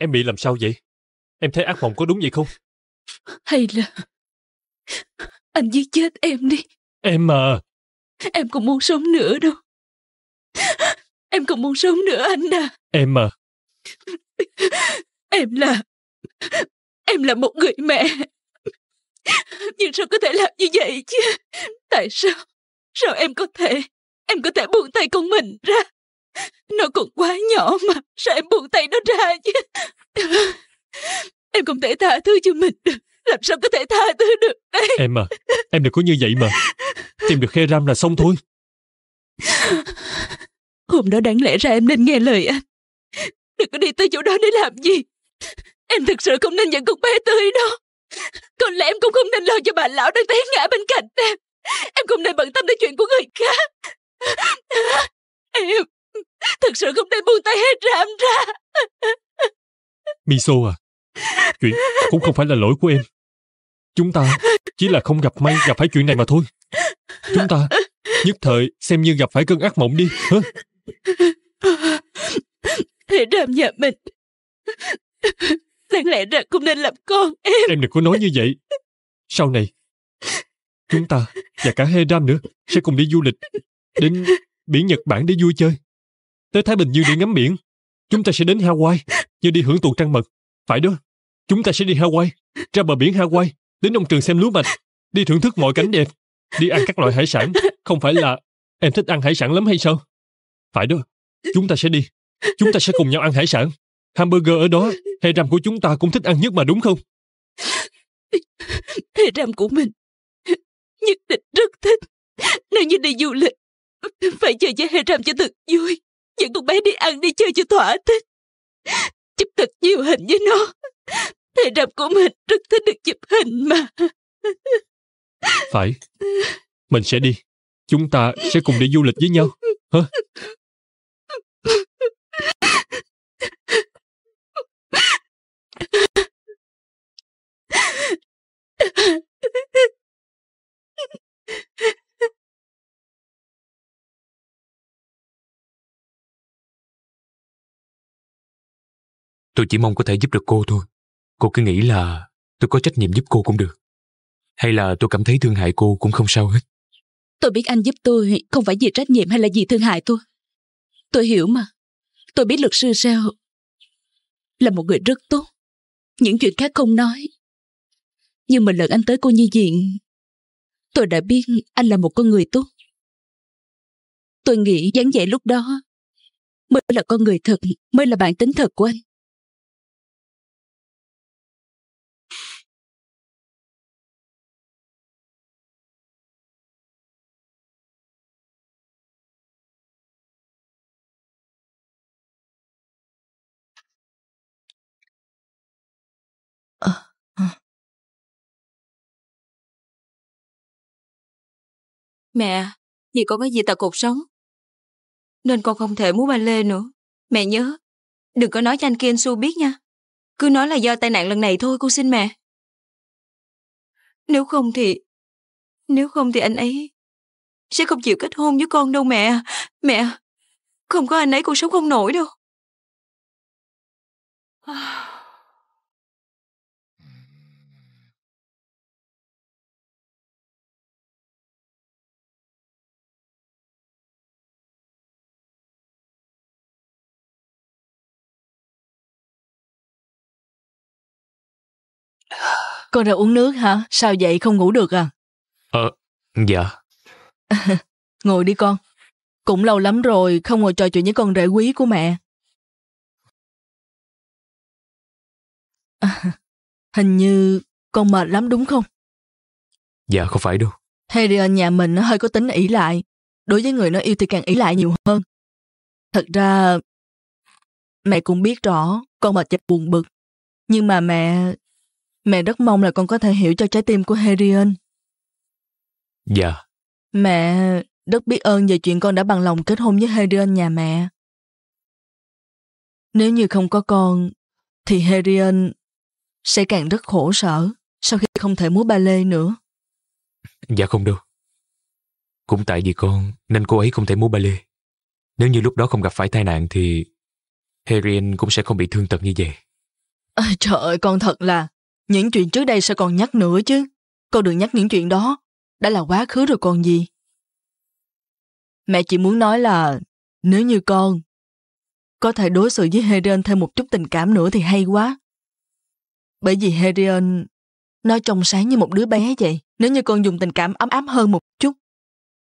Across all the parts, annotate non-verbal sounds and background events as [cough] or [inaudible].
Em bị làm sao vậy? Em thấy ác mộng có đúng vậy không? Hay là... Anh giết chết em đi. Em mà... Em không muốn sống nữa đâu. Em không muốn sống nữa anh à. Em mà... Em là... Em là một người mẹ. Nhưng sao có thể làm như vậy chứ? Tại sao? Sao em có thể... Em có thể buông tay con mình ra? Nó còn quá nhỏ mà, sao em buông tay nó ra chứ? Em không thể tha thứ cho mình được, làm sao có thể tha thứ được đây? Em à, em đừng có như vậy mà. Tìm được khe ram là xong thôi. Hôm đó đáng lẽ ra em nên nghe lời anh. Đừng có đi tới chỗ đó để làm gì. Em thực sự không nên nhận con bé tươi đó. Có lẽ em cũng không nên lo cho bà lão đang té ngã bên cạnh em. Em không nên bận tâm đến chuyện của người khác. Em, Thật sự không nên buông tay hết Ram ra Miso à Chuyện cũng không phải là lỗi của em Chúng ta chỉ là không gặp may gặp phải chuyện này mà thôi Chúng ta nhất thời xem như gặp phải cơn ác mộng đi hả? Hãy Ram nhà mình Đáng lẽ ra không nên làm con em Em đừng có nói như vậy Sau này Chúng ta và cả Hedam nữa Sẽ cùng đi du lịch Đến biển Nhật Bản để vui chơi tới Thái Bình Dương để ngắm biển. Chúng ta sẽ đến Hawaii, như đi hưởng thụ trăng mật. Phải đó, chúng ta sẽ đi Hawaii, ra bờ biển Hawaii, đến nông trường xem lúa mạch, đi thưởng thức mọi cảnh đẹp, đi ăn các loại hải sản. Không phải là em thích ăn hải sản lắm hay sao? Phải đó, chúng ta sẽ đi. Chúng ta sẽ cùng nhau ăn hải sản. Hamburger ở đó, hay rằm của chúng ta cũng thích ăn nhất mà đúng không? Hay rằm của mình nhất định rất thích. Nếu như đi du lịch, phải chơi với hay rằm cho thật vui. Dẫn con bé đi ăn đi chơi cho thỏa thích. Chụp thật nhiều hình với nó. Thầy rập của mình rất thích được chụp hình mà. Phải. Mình sẽ đi. Chúng ta sẽ cùng đi du lịch với nhau. Hả? Tôi chỉ mong có thể giúp được cô thôi. Cô cứ nghĩ là tôi có trách nhiệm giúp cô cũng được. Hay là tôi cảm thấy thương hại cô cũng không sao hết. Tôi biết anh giúp tôi không phải vì trách nhiệm hay là vì thương hại tôi. Tôi hiểu mà. Tôi biết luật sư sao là một người rất tốt. Những chuyện khác không nói. Nhưng mà lần anh tới cô như diện, tôi đã biết anh là một con người tốt. Tôi nghĩ dáng vẻ lúc đó mới là con người thật, mới là bản tính thật của anh. Mẹ, dì con có gì tật cuộc sống. Nên con không thể múa ba lê nữa. Mẹ nhớ, đừng có nói cho anh Kiên Su biết nha. Cứ nói là do tai nạn lần này thôi con xin mẹ. Nếu không thì... Nếu không thì anh ấy sẽ không chịu kết hôn với con đâu mẹ. Mẹ, không có anh ấy con sống không nổi đâu. [sighs] Con ra uống nước hả? Sao vậy không ngủ được à? Ờ, dạ. [laughs] ngồi đi con. Cũng lâu lắm rồi không ngồi trò chuyện với con rể quý của mẹ. [laughs] hình như con mệt lắm đúng không? Dạ không phải đâu. Herion nhà mình nó hơi có tính ỷ lại. Đối với người nó yêu thì càng ỷ lại nhiều hơn. Thật ra mẹ cũng biết rõ con mệt và buồn bực. Nhưng mà mẹ Mẹ rất mong là con có thể hiểu cho trái tim của Herion. Dạ. Mẹ rất biết ơn về chuyện con đã bằng lòng kết hôn với Herion nhà mẹ. Nếu như không có con, thì Herion sẽ càng rất khổ sở sau khi không thể múa ba lê nữa. Dạ không đâu. Cũng tại vì con nên cô ấy không thể múa ba lê. Nếu như lúc đó không gặp phải tai nạn thì Herion cũng sẽ không bị thương tật như vậy. À, trời ơi, con thật là những chuyện trước đây sao còn nhắc nữa chứ? Con đừng nhắc những chuyện đó. Đã là quá khứ rồi còn gì. Mẹ chỉ muốn nói là nếu như con có thể đối xử với Herion thêm một chút tình cảm nữa thì hay quá. Bởi vì Herion nó trong sáng như một đứa bé vậy. Nếu như con dùng tình cảm ấm áp hơn một chút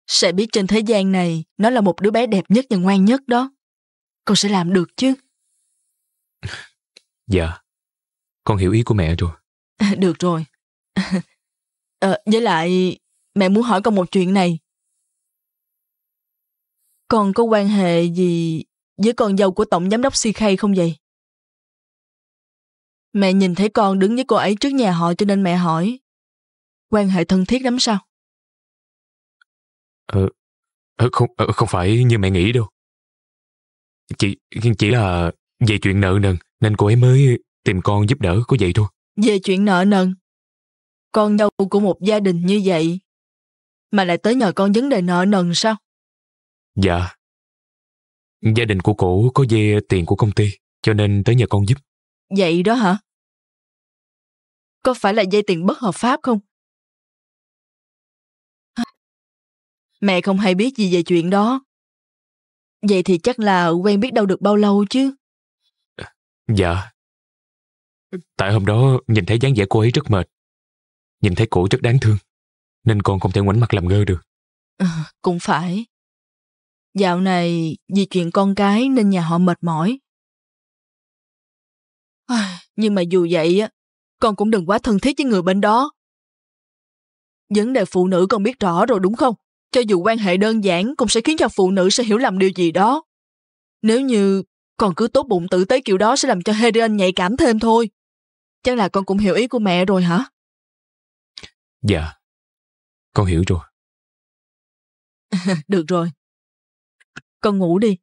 sẽ biết trên thế gian này nó là một đứa bé đẹp nhất và ngoan nhất đó. Con sẽ làm được chứ? dạ, con hiểu ý của mẹ rồi. [laughs] Được rồi. à, [laughs] với lại, mẹ muốn hỏi con một chuyện này. Con có quan hệ gì với con dâu của tổng giám đốc CK không vậy? Mẹ nhìn thấy con đứng với cô ấy trước nhà họ cho nên mẹ hỏi. Quan hệ thân thiết lắm sao? Ờ, ờ không, ờ, không phải như mẹ nghĩ đâu. Chỉ chỉ là về chuyện nợ nần nên cô ấy mới tìm con giúp đỡ có vậy thôi. Về chuyện nợ nần, con dâu của một gia đình như vậy mà lại tới nhờ con vấn đề nợ nần sao? Dạ. Gia đình của cổ có dê tiền của công ty cho nên tới nhờ con giúp. Vậy đó hả? Có phải là dây tiền bất hợp pháp không? Mẹ không hay biết gì về chuyện đó. Vậy thì chắc là quen biết đâu được bao lâu chứ? Dạ, Tại hôm đó nhìn thấy dáng vẻ cô ấy rất mệt. Nhìn thấy cổ rất đáng thương. Nên con không thể ngoảnh mặt làm ngơ được. À, cũng phải. Dạo này vì chuyện con cái nên nhà họ mệt mỏi. À, nhưng mà dù vậy, á, con cũng đừng quá thân thiết với người bên đó. Vấn đề phụ nữ con biết rõ rồi đúng không? Cho dù quan hệ đơn giản cũng sẽ khiến cho phụ nữ sẽ hiểu lầm điều gì đó. Nếu như còn cứ tốt bụng tử tế kiểu đó sẽ làm cho Heren nhạy cảm thêm thôi. Chắc là con cũng hiểu ý của mẹ rồi hả? Dạ, con hiểu rồi. [laughs] Được rồi. Con ngủ đi,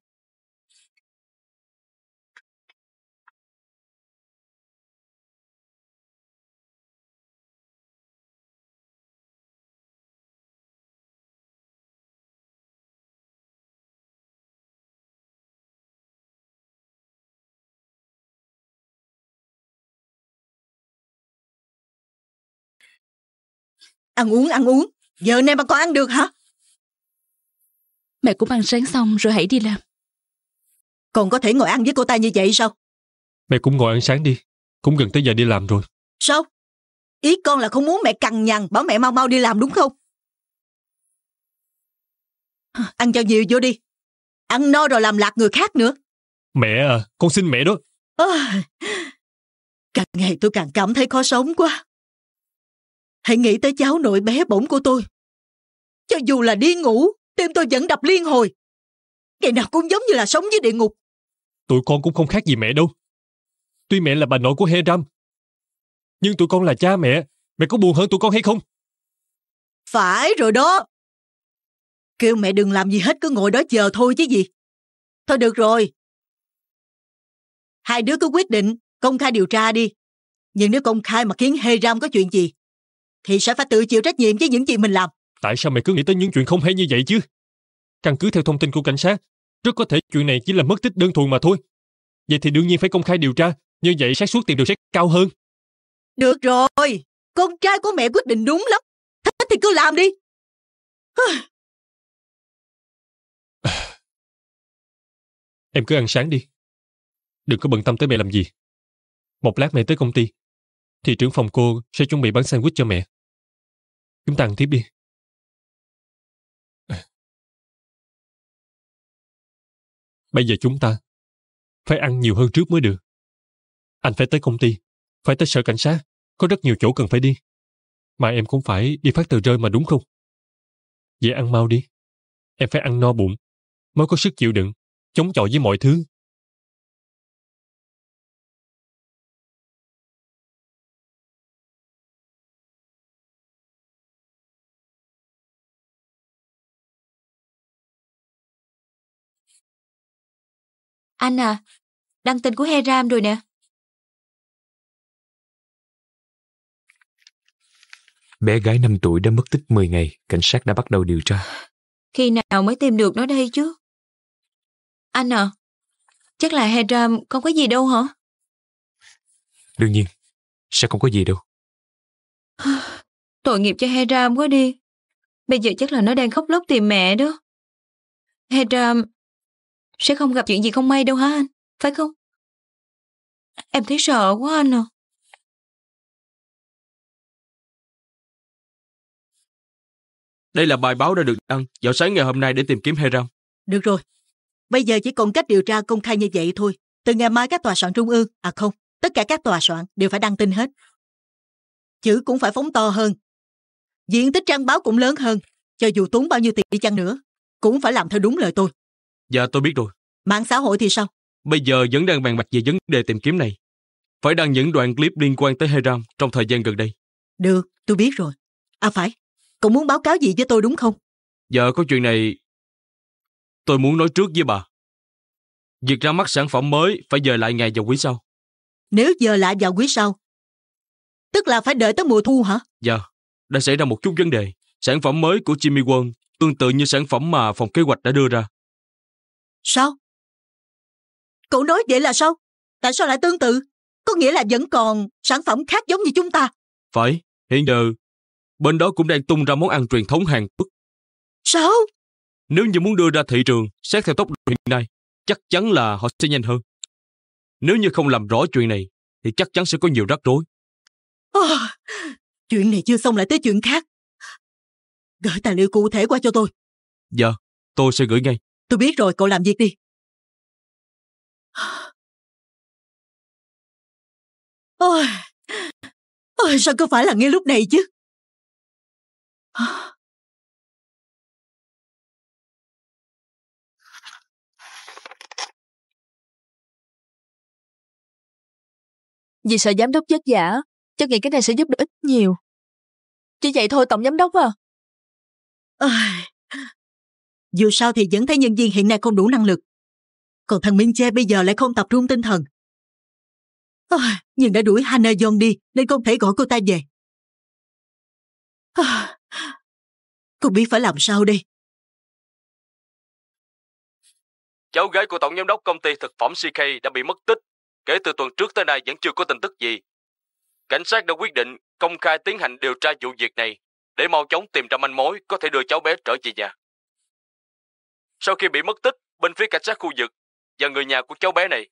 Ăn uống, ăn uống. Giờ này mà còn ăn được hả? Mẹ cũng ăn sáng xong rồi hãy đi làm. Còn có thể ngồi ăn với cô ta như vậy sao? Mẹ cũng ngồi ăn sáng đi. Cũng gần tới giờ đi làm rồi. Sao? Ý con là không muốn mẹ cằn nhằn bảo mẹ mau mau đi làm đúng không? Ăn cho nhiều vô đi. Ăn no rồi làm lạc người khác nữa. Mẹ à, con xin mẹ đó. À, càng ngày tôi càng cảm thấy khó sống quá hãy nghĩ tới cháu nội bé bỏng của tôi cho dù là đi ngủ tim tôi vẫn đập liên hồi ngày nào cũng giống như là sống dưới địa ngục tụi con cũng không khác gì mẹ đâu tuy mẹ là bà nội của heram nhưng tụi con là cha mẹ mẹ có buồn hơn tụi con hay không phải rồi đó kêu mẹ đừng làm gì hết cứ ngồi đó chờ thôi chứ gì thôi được rồi hai đứa cứ quyết định công khai điều tra đi nhưng nếu công khai mà khiến heram có chuyện gì thì sẽ phải tự chịu trách nhiệm với những gì mình làm tại sao mày cứ nghĩ tới những chuyện không hay như vậy chứ căn cứ theo thông tin của cảnh sát rất có thể chuyện này chỉ là mất tích đơn thuần mà thôi vậy thì đương nhiên phải công khai điều tra như vậy xác suất tìm được sẽ cao hơn được rồi con trai của mẹ quyết định đúng lắm thích thì cứ làm đi [sighs] em cứ ăn sáng đi đừng có bận tâm tới mẹ làm gì một lát mẹ tới công ty thì trưởng phòng cô sẽ chuẩn bị bán sandwich cho mẹ Chúng ta ăn tiếp đi. Bây giờ chúng ta phải ăn nhiều hơn trước mới được. Anh phải tới công ty, phải tới sở cảnh sát, có rất nhiều chỗ cần phải đi. Mà em cũng phải đi phát tờ rơi mà đúng không? Vậy ăn mau đi. Em phải ăn no bụng, mới có sức chịu đựng, chống chọi với mọi thứ. Anh à, đăng tin của Heram rồi nè. Bé gái 5 tuổi đã mất tích 10 ngày, cảnh sát đã bắt đầu điều tra. Khi nào mới tìm được nó đây chứ? Anh à, chắc là Heram không có gì đâu hả? Đương nhiên, sẽ không có gì đâu. [sighs] Tội nghiệp cho Heram quá đi. Bây giờ chắc là nó đang khóc lóc tìm mẹ đó. Heram sẽ không gặp chuyện gì không may đâu hả anh? Phải không? Em thấy sợ quá anh à. Đây là bài báo đã được đăng vào sáng ngày hôm nay để tìm kiếm Heram. Được rồi. Bây giờ chỉ còn cách điều tra công khai như vậy thôi. Từ ngày mai các tòa soạn trung ương, à không, tất cả các tòa soạn đều phải đăng tin hết. Chữ cũng phải phóng to hơn. Diện tích trang báo cũng lớn hơn. Cho dù tốn bao nhiêu tiền đi chăng nữa, cũng phải làm theo đúng lời tôi. Dạ tôi biết rồi. Mạng xã hội thì sao? Bây giờ vẫn đang bàn bạc về vấn đề tìm kiếm này. Phải đăng những đoạn clip liên quan tới Heram trong thời gian gần đây. Được, tôi biết rồi. À phải, cậu muốn báo cáo gì với tôi đúng không? Dạ có chuyện này tôi muốn nói trước với bà. Việc ra mắt sản phẩm mới phải dời lại ngày vào quý sau. Nếu dời lại vào quý sau, tức là phải đợi tới mùa thu hả? Dạ, đã xảy ra một chút vấn đề. Sản phẩm mới của Jimmy Won tương tự như sản phẩm mà phòng kế hoạch đã đưa ra sao cậu nói vậy là sao tại sao lại tương tự có nghĩa là vẫn còn sản phẩm khác giống như chúng ta phải hiện giờ bên đó cũng đang tung ra món ăn truyền thống hàn quốc sao nếu như muốn đưa ra thị trường xét theo tốc độ hiện nay chắc chắn là họ sẽ nhanh hơn nếu như không làm rõ chuyện này thì chắc chắn sẽ có nhiều rắc rối à, chuyện này chưa xong lại tới chuyện khác gửi tài liệu cụ thể qua cho tôi dạ tôi sẽ gửi ngay Tôi biết rồi, cậu làm việc đi. Ôi, ôi sao cứ phải là ngay lúc này chứ? Vì sợ giám đốc chết giả, chắc nghĩ cái này sẽ giúp được ít nhiều. Chỉ vậy thôi tổng giám đốc à? Ôi, dù sao thì vẫn thấy nhân viên hiện nay không đủ năng lực còn thằng minh che bây giờ lại không tập trung tinh thần oh, nhưng đã đuổi hana john đi nên không thể gọi cô ta về oh, không biết phải làm sao đây cháu gái của tổng giám đốc công ty thực phẩm ck đã bị mất tích kể từ tuần trước tới nay vẫn chưa có tin tức gì cảnh sát đã quyết định công khai tiến hành điều tra vụ việc này để mau chóng tìm ra manh mối có thể đưa cháu bé trở về nhà sau khi bị mất tích, bên phía cảnh sát khu vực và người nhà của cháu bé này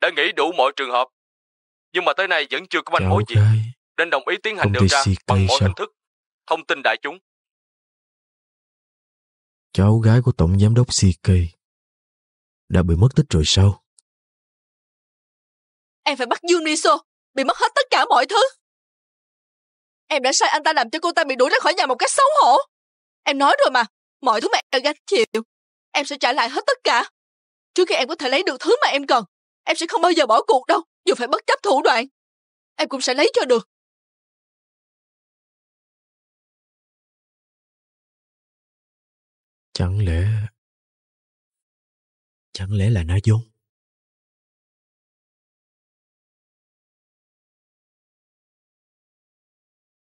đã nghĩ đủ mọi trường hợp. Nhưng mà tới nay vẫn chưa có manh mối gì, nên đồng ý tiến hành điều tra bằng mọi hình thức, thông tin đại chúng. Cháu gái của Tổng Giám đốc CK đã bị mất tích rồi sao? Em phải bắt Yuniso, bị mất hết tất cả mọi thứ. Em đã sai anh ta làm cho cô ta bị đuổi ra khỏi nhà một cách xấu hổ. Em nói rồi mà, mọi thứ mẹ gánh chịu em sẽ trả lại hết tất cả. Trước khi em có thể lấy được thứ mà em cần, em sẽ không bao giờ bỏ cuộc đâu, dù phải bất chấp thủ đoạn. Em cũng sẽ lấy cho được. Chẳng lẽ... Chẳng lẽ là Na Dung?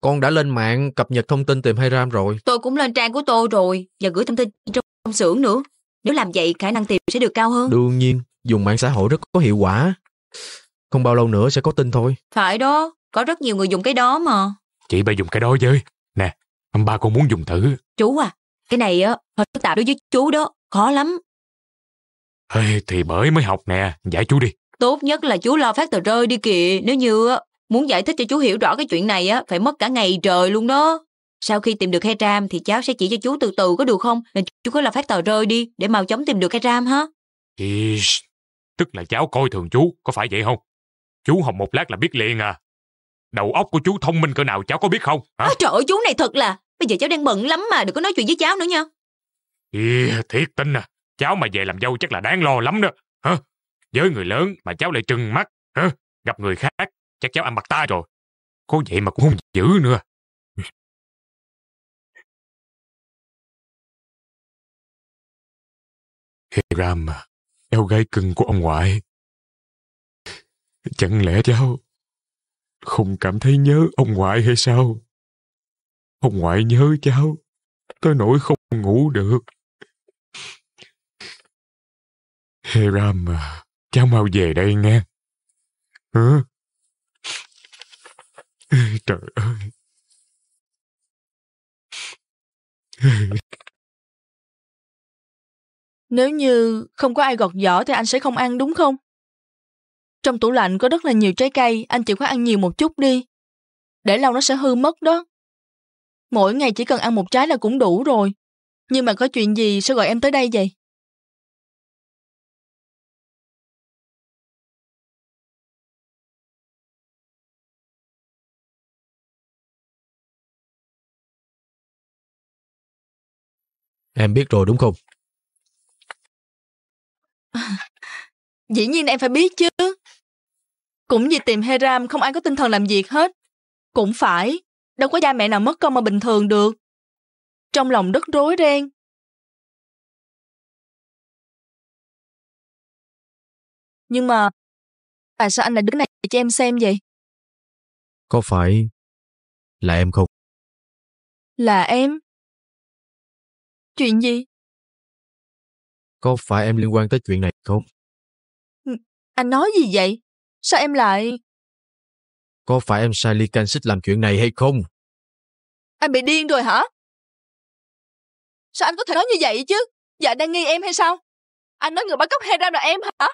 Con đã lên mạng cập nhật thông tin tìm ram rồi. Tôi cũng lên trang của tôi rồi và gửi thông tin trong công xưởng nữa. Nếu làm vậy khả năng tìm sẽ được cao hơn. Đương nhiên, dùng mạng xã hội rất có hiệu quả. Không bao lâu nữa sẽ có tin thôi. Phải đó, có rất nhiều người dùng cái đó mà. Chị bà dùng cái đó với. Nè, ông ba con muốn dùng thử. Chú à, cái này á, hơi phức tạp đối với chú đó, khó lắm. Ê, thì bởi mới học nè, giải chú đi. Tốt nhất là chú lo phát tờ rơi đi kìa, nếu như muốn giải thích cho chú hiểu rõ cái chuyện này á, phải mất cả ngày trời luôn đó. Sau khi tìm được hay ram thì cháu sẽ chỉ cho chú từ từ có được không? Nên chú có là phát tờ rơi đi để mau chóng tìm được hay ram hả? Ish, tức là cháu coi thường chú, có phải vậy không? Chú học một lát là biết liền à. Đầu óc của chú thông minh cỡ nào cháu có biết không? Hả? À, trời ơi, chú này thật là, bây giờ cháu đang bận lắm mà, đừng có nói chuyện với cháu nữa nha. Ý, thiệt tin à, cháu mà về làm dâu chắc là đáng lo lắm đó. Hả? Với người lớn mà cháu lại trừng mắt, hả? gặp người khác chắc cháu ăn mặt ta rồi. Có vậy mà cũng không giữ nữa. Hiram, à, eo gái cưng của ông ngoại. Chẳng lẽ cháu không cảm thấy nhớ ông ngoại hay sao? Ông ngoại nhớ cháu, tới nỗi không ngủ được. Hiram, à, cháu mau về đây nghe. Hả? Trời ơi. Nếu như không có ai gọt vỏ thì anh sẽ không ăn đúng không? Trong tủ lạnh có rất là nhiều trái cây, anh chỉ có ăn nhiều một chút đi. Để lâu nó sẽ hư mất đó. Mỗi ngày chỉ cần ăn một trái là cũng đủ rồi. Nhưng mà có chuyện gì sao gọi em tới đây vậy? Em biết rồi đúng không? Dĩ nhiên em phải biết chứ. Cũng vì tìm Heram không ai có tinh thần làm việc hết. Cũng phải, đâu có cha mẹ nào mất con mà bình thường được. Trong lòng đất rối ren. Nhưng mà, tại sao anh lại đứng này cho em xem vậy? Có phải là em không? Là em? Chuyện gì? Có phải em liên quan tới chuyện này không? Anh nói gì vậy? Sao em lại... Có phải em sai Ly Canh Xích làm chuyện này hay không? Anh bị điên rồi hả? Sao anh có thể nói như vậy chứ? Dạ đang nghi em hay sao? Anh nói người bắt cóc Heram là em hả?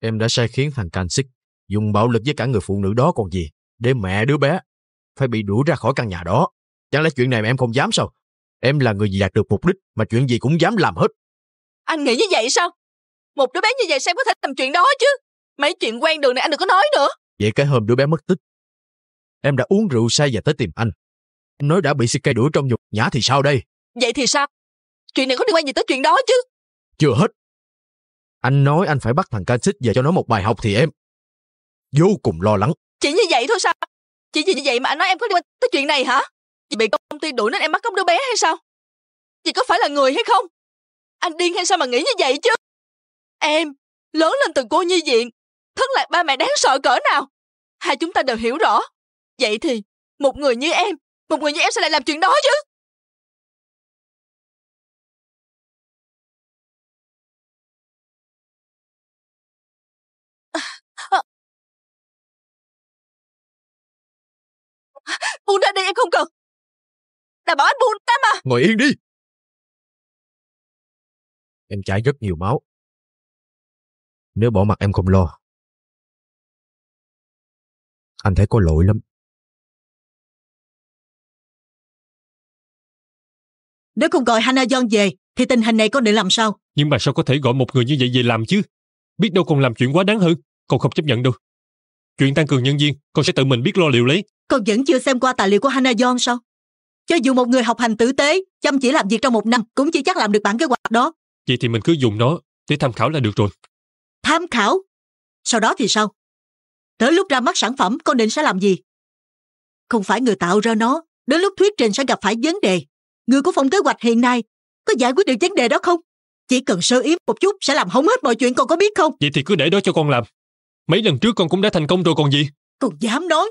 Em đã sai khiến thằng Canh Xích dùng bạo lực với cả người phụ nữ đó còn gì để mẹ đứa bé phải bị đuổi ra khỏi căn nhà đó. Chẳng lẽ chuyện này mà em không dám sao? Em là người đạt được mục đích mà chuyện gì cũng dám làm hết. Anh nghĩ như vậy sao? Một đứa bé như vậy sao có thể làm chuyện đó chứ? Mấy chuyện quen đường này anh đừng có nói nữa. Vậy cái hôm đứa bé mất tích, em đã uống rượu say và tới tìm anh. Em nói đã bị CK đuổi trong nhục nhã thì sao đây? Vậy thì sao? Chuyện này có liên quan gì tới chuyện đó chứ? Chưa hết. Anh nói anh phải bắt thằng ca xích về cho nó một bài học thì em vô cùng lo lắng. Chỉ như vậy thôi sao? Chỉ vì như vậy mà anh nói em có liên quan tới chuyện này hả? Chị bị công ty đuổi nên em bắt cóc đứa bé hay sao? Chị có phải là người hay không? Anh điên hay sao mà nghĩ như vậy chứ? Em, lớn lên từ cô nhi viện, thất lạc ba mẹ đáng sợ cỡ nào hai chúng ta đều hiểu rõ vậy thì một người như em một người như em sẽ lại làm chuyện đó chứ Buông ra đi em không cần Đã bảo anh buông ta mà Ngồi yên đi Em chảy rất nhiều máu Nếu bỏ mặt em không lo anh thấy có lỗi lắm. Nếu không gọi Hannah John về, thì tình hình này con định làm sao? Nhưng mà sao có thể gọi một người như vậy về làm chứ? Biết đâu còn làm chuyện quá đáng hơn, con không chấp nhận đâu. Chuyện tăng cường nhân viên, con sẽ tự mình biết lo liệu lấy. Con vẫn chưa xem qua tài liệu của Hannah John sao? Cho dù một người học hành tử tế, chăm chỉ làm việc trong một năm, cũng chỉ chắc làm được bản kế hoạch đó. Vậy thì mình cứ dùng nó để tham khảo là được rồi. Tham khảo? Sau đó thì sao? tới lúc ra mắt sản phẩm con định sẽ làm gì không phải người tạo ra nó đến lúc thuyết trình sẽ gặp phải vấn đề người của phòng kế hoạch hiện nay có giải quyết được vấn đề đó không chỉ cần sơ yếm một chút sẽ làm hỏng hết mọi chuyện con có biết không vậy thì cứ để đó cho con làm mấy lần trước con cũng đã thành công rồi còn gì con dám nói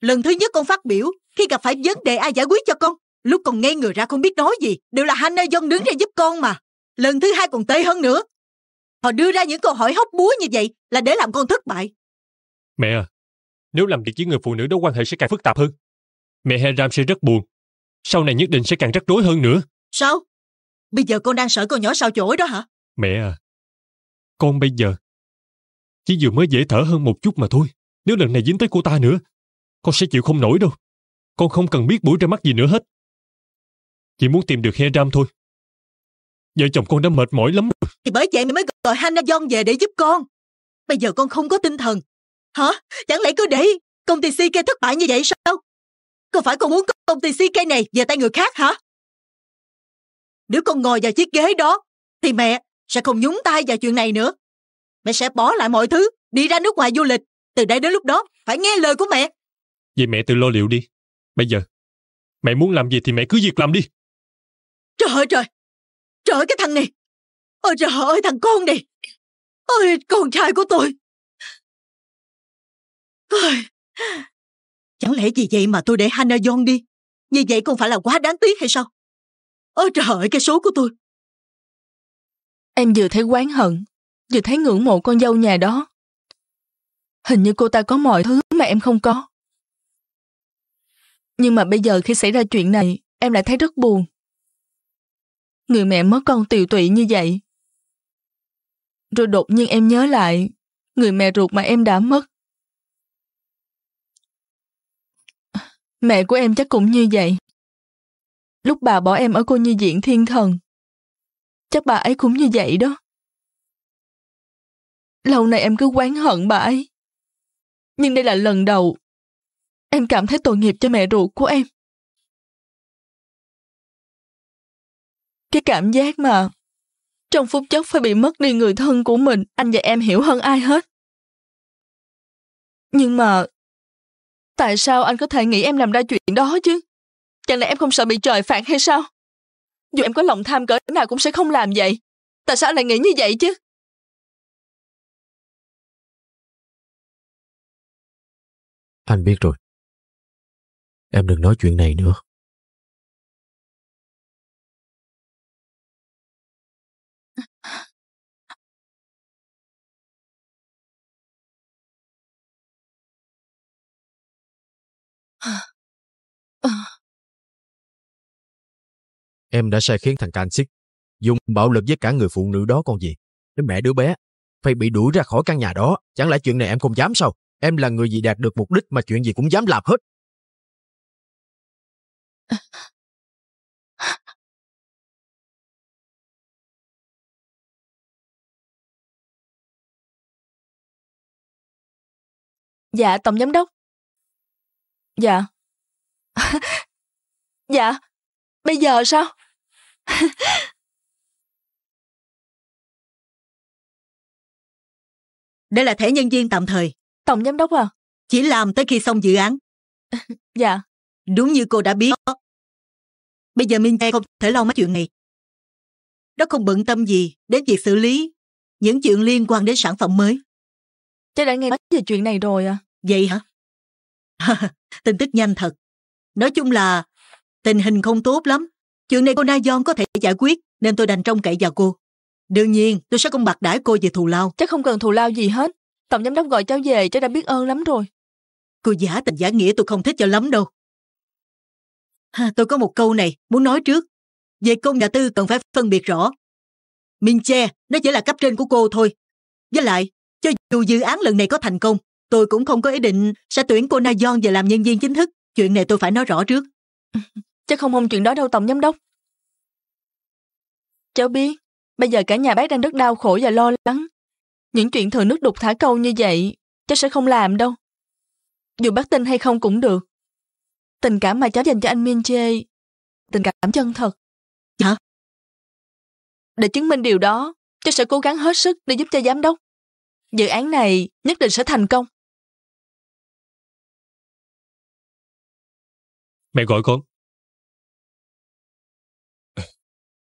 lần thứ nhất con phát biểu khi gặp phải vấn đề ai giải quyết cho con lúc con nghe người ra không biết nói gì đều là hannah john đứng ra giúp con mà lần thứ hai còn tệ hơn nữa họ đưa ra những câu hỏi hóc búa như vậy là để làm con thất bại Mẹ à, nếu làm việc với người phụ nữ đó quan hệ sẽ càng phức tạp hơn. Mẹ Heram sẽ rất buồn. Sau này nhất định sẽ càng rắc rối hơn nữa. Sao? Bây giờ con đang sợ con nhỏ sao chổi đó hả? Mẹ à, con bây giờ chỉ vừa mới dễ thở hơn một chút mà thôi. Nếu lần này dính tới cô ta nữa, con sẽ chịu không nổi đâu. Con không cần biết buổi ra mắt gì nữa hết. Chỉ muốn tìm được Heram thôi. Vợ chồng con đã mệt mỏi lắm Thì bởi vậy mày mới gọi Hanajon về để giúp con. Bây giờ con không có tinh thần, hả chẳng lẽ cứ để công ty ck thất bại như vậy sao có phải con muốn công ty ck này về tay người khác hả nếu con ngồi vào chiếc ghế đó thì mẹ sẽ không nhúng tay vào chuyện này nữa mẹ sẽ bỏ lại mọi thứ đi ra nước ngoài du lịch từ đây đến lúc đó phải nghe lời của mẹ vậy mẹ tự lo liệu đi bây giờ mẹ muốn làm gì thì mẹ cứ việc làm đi trời ơi trời trời ơi cái thằng này ôi trời ơi thằng con này ôi con trai của tôi Chẳng lẽ vì vậy mà tôi để Hannah John đi? Như vậy không phải là quá đáng tiếc hay sao? Ôi trời ơi, cái số của tôi! Em vừa thấy quán hận, vừa thấy ngưỡng mộ con dâu nhà đó. Hình như cô ta có mọi thứ mà em không có. Nhưng mà bây giờ khi xảy ra chuyện này, em lại thấy rất buồn. Người mẹ mất con tiều tụy như vậy. Rồi đột nhiên em nhớ lại, người mẹ ruột mà em đã mất. Mẹ của em chắc cũng như vậy. Lúc bà bỏ em ở cô như diện thiên thần. Chắc bà ấy cũng như vậy đó. Lâu nay em cứ quán hận bà ấy. Nhưng đây là lần đầu em cảm thấy tội nghiệp cho mẹ ruột của em. Cái cảm giác mà trong phút chốc phải bị mất đi người thân của mình, anh và em hiểu hơn ai hết. Nhưng mà Tại sao anh có thể nghĩ em làm ra chuyện đó chứ? Chẳng lẽ em không sợ bị trời phạt hay sao? Dù em có lòng tham cỡ nào cũng sẽ không làm vậy. Tại sao anh lại nghĩ như vậy chứ? Anh biết rồi. Em đừng nói chuyện này nữa. Ờ. Ờ. Em đã sai khiến thằng Kanchik dùng bạo lực với cả người phụ nữ đó con gì. Đứa mẹ đứa bé phải bị đuổi ra khỏi căn nhà đó. Chẳng lẽ chuyện này em không dám sao? Em là người gì đạt được mục đích mà chuyện gì cũng dám làm hết. Dạ, Tổng Giám Đốc, Dạ. dạ, bây giờ sao? Đây là thẻ nhân viên tạm thời. Tổng giám đốc à? Chỉ làm tới khi xong dự án. [laughs] dạ. Đúng như cô đã biết. Bây giờ Minh Tê không thể lo mấy chuyện này. Nó không bận tâm gì đến việc xử lý những chuyện liên quan đến sản phẩm mới. Tôi đã nghe nói về chuyện này rồi à? Vậy hả? [laughs] tin tức nhanh thật nói chung là tình hình không tốt lắm chuyện này cô na giòn có thể giải quyết nên tôi đành trông cậy vào cô đương nhiên tôi sẽ không bạc đãi cô về thù lao chắc không cần thù lao gì hết tổng giám đốc gọi cháu về cháu đã biết ơn lắm rồi cô giả tình giả nghĩa tôi không thích cho lắm đâu ha, tôi có một câu này muốn nói trước về công nhà tư cần phải phân biệt rõ minh che nó chỉ là cấp trên của cô thôi với lại cho dù dự án lần này có thành công tôi cũng không có ý định sẽ tuyển cô Na Gion về làm nhân viên chính thức chuyện này tôi phải nói rõ trước [laughs] chắc không mong chuyện đó đâu tổng giám đốc cháu biết bây giờ cả nhà bác đang rất đau khổ và lo lắng những chuyện thừa nước đục thả câu như vậy cháu sẽ không làm đâu dù bác tin hay không cũng được tình cảm mà cháu dành cho anh minh Chê tình cảm chân thật hả dạ. để chứng minh điều đó cháu sẽ cố gắng hết sức để giúp cho giám đốc dự án này nhất định sẽ thành công Mẹ gọi con.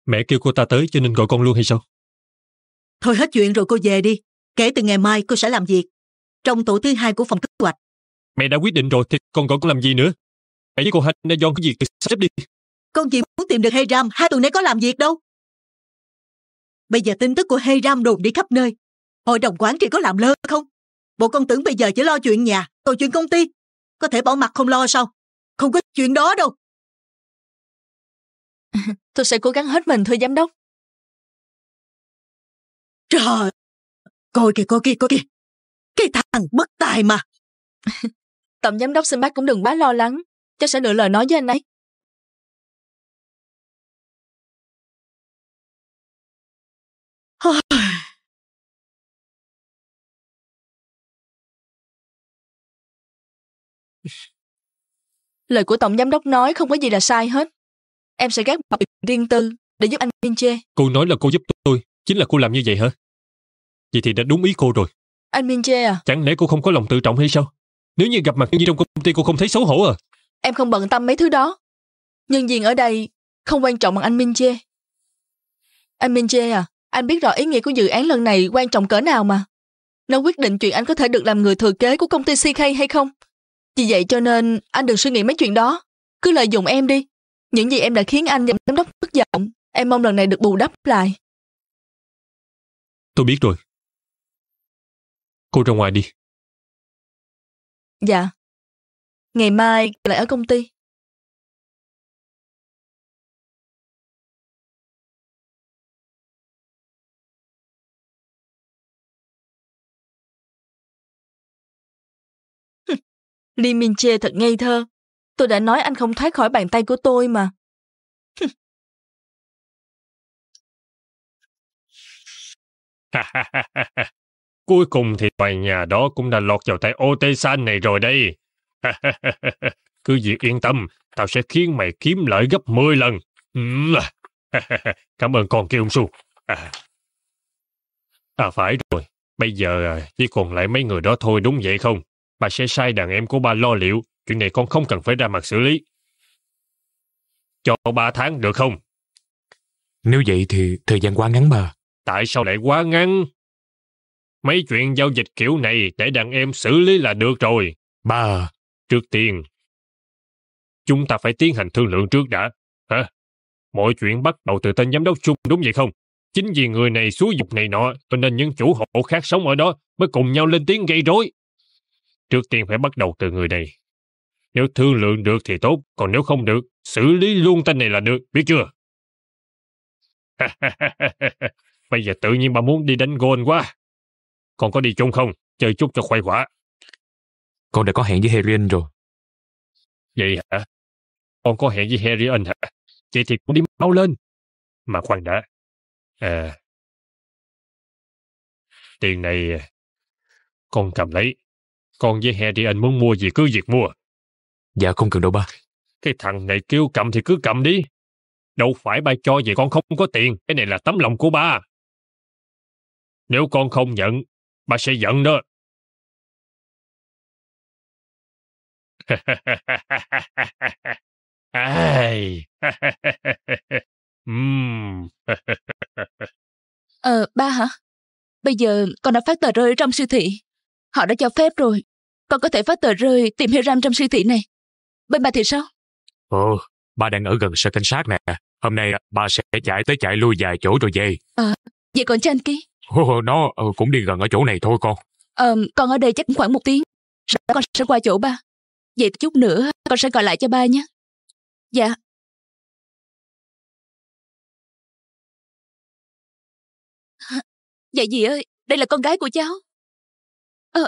Mẹ kêu cô ta tới cho nên gọi con luôn hay sao? Thôi hết chuyện rồi cô về đi. Kể từ ngày mai cô sẽ làm việc. Trong tổ thứ hai của phòng kế hoạch. Mẹ đã quyết định rồi thì còn gọi con làm gì nữa? Mẹ với cô Hạnh đã dọn cái việc từ sắp đi. Con chỉ muốn tìm được Hayram, hai tuần nay có làm việc đâu. Bây giờ tin tức của Hayram đồn đi khắp nơi. Hội đồng quản trị có làm lơ không? Bộ con tưởng bây giờ chỉ lo chuyện nhà, rồi chuyện công ty. Có thể bỏ mặt không lo sao? không có chuyện đó đâu [laughs] tôi sẽ cố gắng hết mình thôi giám đốc trời coi kìa coi kìa coi kìa cái thằng bất tài mà [laughs] tổng giám đốc xin bác cũng đừng quá lo lắng cháu sẽ lựa lời nói với anh ấy lời của tổng giám đốc nói không có gì là sai hết em sẽ gác bảo riêng tư để giúp anh Minh Chê. Cô nói là cô giúp tôi, chính là cô làm như vậy hả? Vậy thì đã đúng ý cô rồi. Anh Minh Chê à? Chẳng lẽ cô không có lòng tự trọng hay sao? Nếu như gặp mặt như trong công ty cô không thấy xấu hổ à? Em không bận tâm mấy thứ đó. Nhân viên ở đây không quan trọng bằng anh Minh Chê. Anh Minh Chê à, anh biết rõ ý nghĩa của dự án lần này quan trọng cỡ nào mà. Nó quyết định chuyện anh có thể được làm người thừa kế của công ty CK hay không. Vì vậy cho nên anh đừng suy nghĩ mấy chuyện đó. Cứ lợi dụng em đi. Những gì em đã khiến anh và giám đốc tức giận, em mong lần này được bù đắp lại. Tôi biết rồi. Cô ra ngoài đi. Dạ. Ngày mai lại ở công ty. Li Minh Chê thật ngây thơ. Tôi đã nói anh không thoát khỏi bàn tay của tôi mà. [laughs] Cuối cùng thì tòa nhà đó cũng đã lọt vào tay ô san này rồi đây. [laughs] Cứ việc yên tâm, tao sẽ khiến mày kiếm lợi gấp 10 lần. [laughs] Cảm ơn con kia ông Su. à phải rồi, bây giờ à, chỉ còn lại mấy người đó thôi đúng vậy không? bà sẽ sai đàn em của bà lo liệu, chuyện này con không cần phải ra mặt xử lý. Cho ba tháng được không? Nếu vậy thì thời gian quá ngắn bà. Tại sao lại quá ngắn? Mấy chuyện giao dịch kiểu này để đàn em xử lý là được rồi. Bà. Trước tiên, chúng ta phải tiến hành thương lượng trước đã. Hả? Mọi chuyện bắt đầu từ tên giám đốc chung đúng vậy không? Chính vì người này xúi dục này nọ, cho nên những chủ hộ khác sống ở đó mới cùng nhau lên tiếng gây rối trước tiên phải bắt đầu từ người này. Nếu thương lượng được thì tốt, còn nếu không được, xử lý luôn tên này là được, biết chưa? [laughs] Bây giờ tự nhiên bà muốn đi đánh gôn quá. Con có đi chung không? Chơi chút cho khoai quả. Con đã có hẹn với Herian rồi. Vậy hả? Con có hẹn với Herian hả? Vậy thì con đi mau lên. Mà khoan đã. À, tiền này à, con cầm lấy còn về hè thì anh muốn mua gì cứ việc mua. Dạ không cần đâu ba. Cái thằng này kêu cầm thì cứ cầm đi. Đâu phải ba cho vậy con không có tiền. Cái này là tấm lòng của ba. Nếu con không nhận, ba sẽ giận đó. [laughs] Ai. uhm. [laughs] [laughs] ờ, ba hả? Bây giờ con đã phát tờ rơi trong siêu thị. Họ đã cho phép rồi, con có thể phát tờ rơi tìm Hiram trong siêu thị này. Bên bà thì sao? Ồ, ba đang ở gần sở cảnh sát nè. Hôm nay à, ba sẽ chạy tới chạy lui vài chỗ rồi về. Ờ, vậy còn cho anh kia? Ồ, nó ờ, cũng đi gần ở chỗ này thôi con. Ờ, con ở đây chắc cũng khoảng một tiếng. Rồi con sẽ qua chỗ ba. Vậy chút nữa con sẽ gọi lại cho ba nhé. Dạ. Dạ dì ơi, đây là con gái của cháu. Ờ,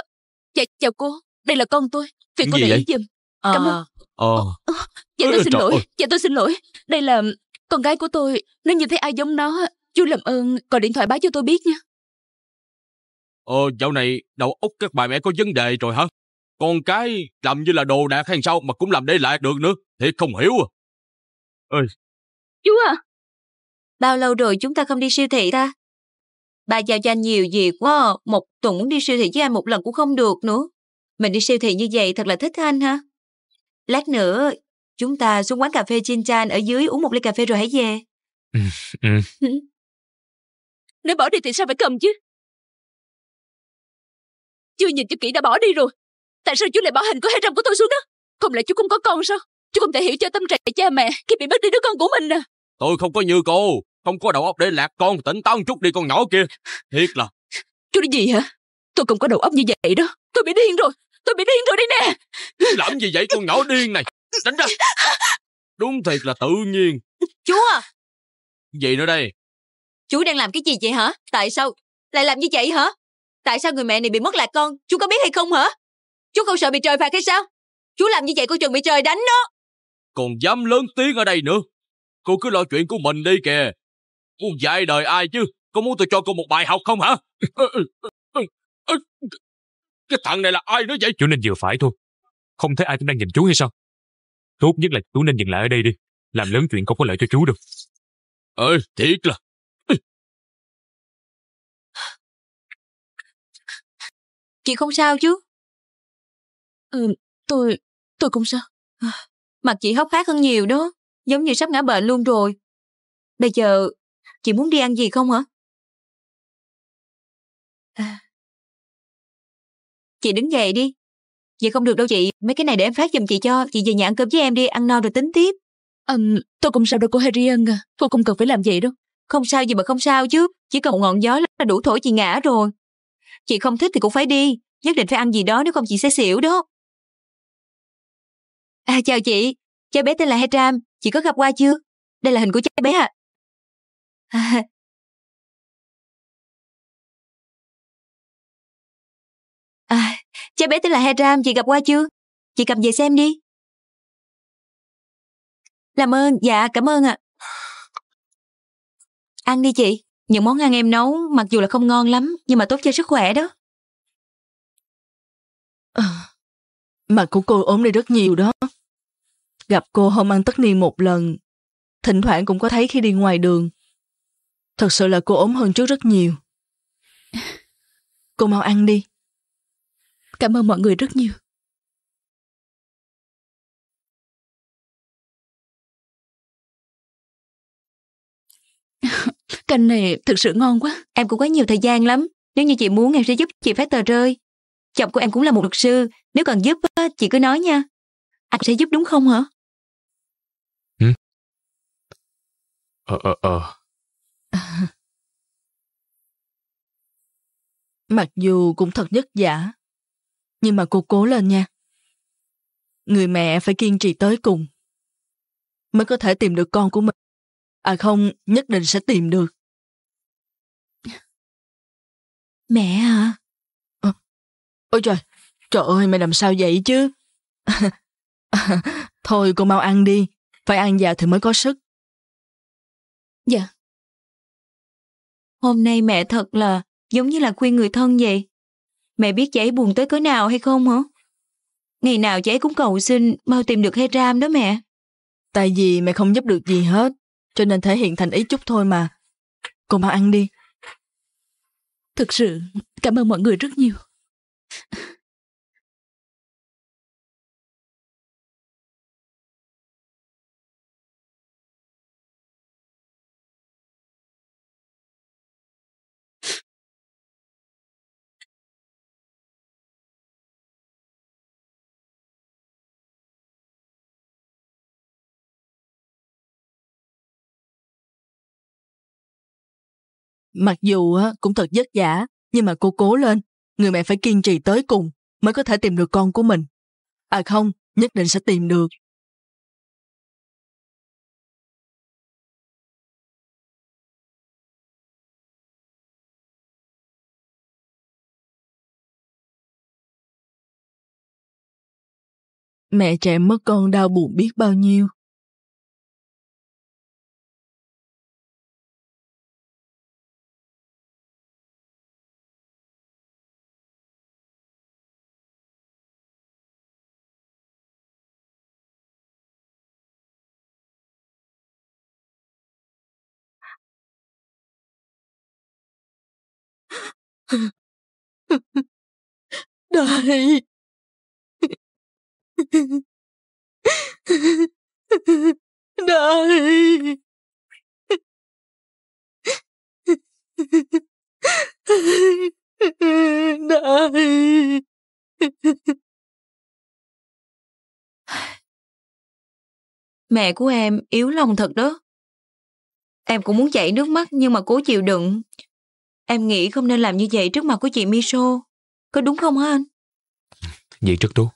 dạ chào cô đây là con tôi phiền cô để ý giùm à, cảm ơn ờ à. dạ tôi xin lỗi dạ tôi xin lỗi đây là con gái của tôi nếu như thấy ai giống nó chú làm ơn gọi điện thoại báo cho tôi biết nha ờ dạo này đầu óc các bà mẹ có vấn đề rồi hả con cái làm như là đồ đạc hay sao mà cũng làm để lại được nữa thì không hiểu à ơi chú à bao lâu rồi chúng ta không đi siêu thị ta bà giao cho anh nhiều việc quá à, một tuần muốn đi siêu thị với anh một lần cũng không được nữa mình đi siêu thị như vậy thật là thích anh ha. Lát nữa, chúng ta xuống quán cà phê Chin Chan ở dưới uống một ly cà phê rồi hãy về. Ừ, ừ. Ừ. Nếu bỏ đi thì sao phải cầm chứ? Chưa nhìn cho kỹ đã bỏ đi rồi. Tại sao chú lại bỏ hình của hai trăm của tôi xuống đó? Không lẽ chú không có con sao? Chú không thể hiểu cho tâm trạng cha mẹ khi bị mất đi đứa con của mình à? Tôi không có như cô, không có đầu óc để lạc con tỉnh táo chút đi con nhỏ kia. Thiệt là. Chú đi gì hả? Tôi không có đầu óc như vậy đó. Tôi bị điên rồi. Tôi bị điên rồi đây nè Làm gì vậy con nhỏ điên này Đánh ra Đúng thiệt là tự nhiên Chú à Gì nữa đây Chú đang làm cái gì vậy hả Tại sao Lại làm như vậy hả Tại sao người mẹ này bị mất lạc con Chú có biết hay không hả Chú không sợ bị trời phạt hay sao Chú làm như vậy con chừng bị trời đánh đó Còn dám lớn tiếng ở đây nữa Cô cứ lo chuyện của mình đi kìa Muốn dạy đời ai chứ có muốn tôi cho cô một bài học không hả cái thằng này là ai nữa vậy? Chú nên vừa phải thôi. Không thấy ai cũng đang nhìn chú hay sao? Tốt nhất là chú nên dừng lại ở đây đi. Làm lớn chuyện không có lợi cho chú đâu. Ờ, thiệt là. Chị không sao chứ? Ừ, tôi... tôi không sao. À, mặt chị hốc hác hơn nhiều đó. Giống như sắp ngã bệnh luôn rồi. Bây giờ, chị muốn đi ăn gì không hả? À, Chị đứng dậy đi. Dạ không được đâu chị, mấy cái này để em phát giùm chị cho, chị về nhà ăn cơm với em đi, ăn no rồi tính tiếp. Ừm, tôi không sao đâu cô Herian à, tôi không cần phải làm vậy đâu. Không sao gì mà không sao chứ, chỉ cần ngọn gió là đủ thổi chị ngã rồi. Chị không thích thì cũng phải đi, nhất định phải ăn gì đó nếu không chị sẽ xỉu đó. À chào chị, cháu bé tên là Hedram, chị có gặp qua chưa? Đây là hình của cháu bé ạ. À. à, Cháu bé tên là Heram, chị gặp qua chưa? Chị cầm về xem đi. Làm ơn, dạ, cảm ơn ạ. À. Ăn đi chị, những món ăn em nấu mặc dù là không ngon lắm nhưng mà tốt cho sức khỏe đó. Ờ, à, mặt của cô ốm đi rất nhiều đó. Gặp cô hôm ăn tất niên một lần, thỉnh thoảng cũng có thấy khi đi ngoài đường. Thật sự là cô ốm hơn trước rất nhiều. Cô mau ăn đi, Cảm ơn mọi người rất nhiều. [laughs] Canh này thực sự ngon quá. Em cũng có nhiều thời gian lắm. Nếu như chị muốn em sẽ giúp chị phát tờ rơi. Chồng của em cũng là một luật sư. Nếu cần giúp chị cứ nói nha. Anh sẽ giúp đúng không hả? Ừ. Ờ, ờ, ờ. [laughs] Mặc dù cũng thật nhất giả, nhưng mà cô cố lên nha. Người mẹ phải kiên trì tới cùng mới có thể tìm được con của mình. À không, nhất định sẽ tìm được. Mẹ à? Ờ. ôi trời, trời ơi mẹ làm sao vậy chứ? [laughs] Thôi cô mau ăn đi, phải ăn vào thì mới có sức. Dạ. Hôm nay mẹ thật là giống như là khuyên người thân vậy. Mẹ biết cháy buồn tới cỡ nào hay không hả? Ngày nào cháy cũng cầu xin mau tìm được ram đó mẹ. Tại vì mẹ không giúp được gì hết, cho nên thể hiện thành ý chút thôi mà. Cô mau ăn đi. Thực sự, cảm ơn mọi người rất nhiều. Mặc dù cũng thật vất vả, nhưng mà cô cố lên, người mẹ phải kiên trì tới cùng mới có thể tìm được con của mình. À không, nhất định sẽ tìm được. Mẹ trẻ mất con đau buồn biết bao nhiêu, Đây! Đây! Đây! Mẹ của em yếu lòng thật đó. Em cũng muốn chảy nước mắt nhưng mà cố chịu đựng, Em nghĩ không nên làm như vậy trước mặt của chị Miso. Có đúng không hả anh? Vậy rất đúng.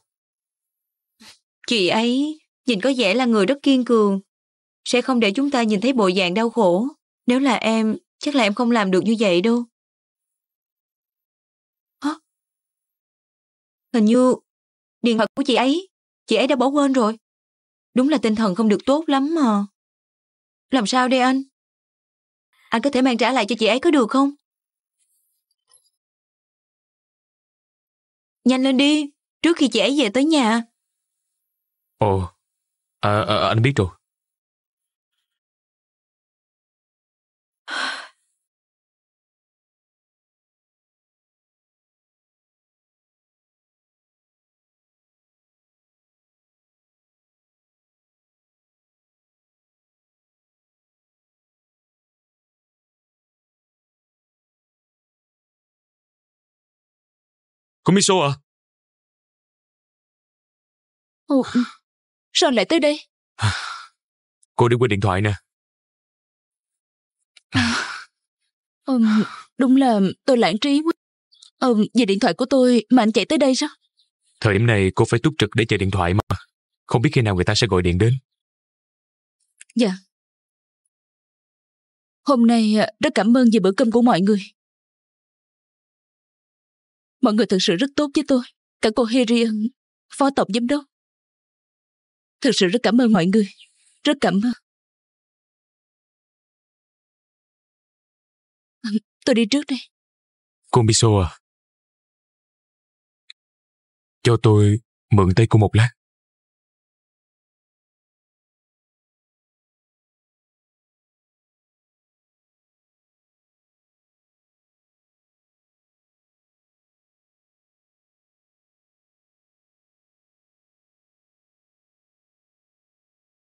Chị ấy nhìn có vẻ là người rất kiên cường. Sẽ không để chúng ta nhìn thấy bộ dạng đau khổ. Nếu là em, chắc là em không làm được như vậy đâu. Hả? Hình như điện thoại của chị ấy, chị ấy đã bỏ quên rồi. Đúng là tinh thần không được tốt lắm mà. Làm sao đây anh? Anh có thể mang trả lại cho chị ấy có được không? Nhanh lên đi, trước khi chị ấy về tới nhà. Ồ, à, à, anh biết rồi. Komiso à? Ồ, sao lại tới đây? Cô đi quên điện thoại nè. Ừ, đúng là tôi lãng trí quá. Ừ, về điện thoại của tôi mà anh chạy tới đây sao? Thời điểm này cô phải túc trực để chờ điện thoại mà. Không biết khi nào người ta sẽ gọi điện đến. Dạ. Hôm nay rất cảm ơn về bữa cơm của mọi người. Mọi người thực sự rất tốt với tôi. Cả cô Herian, ừ, phó tổng giám đốc. Thực sự rất cảm ơn mọi người. Rất cảm ơn. Ừ, tôi đi trước đây. Cô Miso à. Cho tôi mượn tay cô một lát.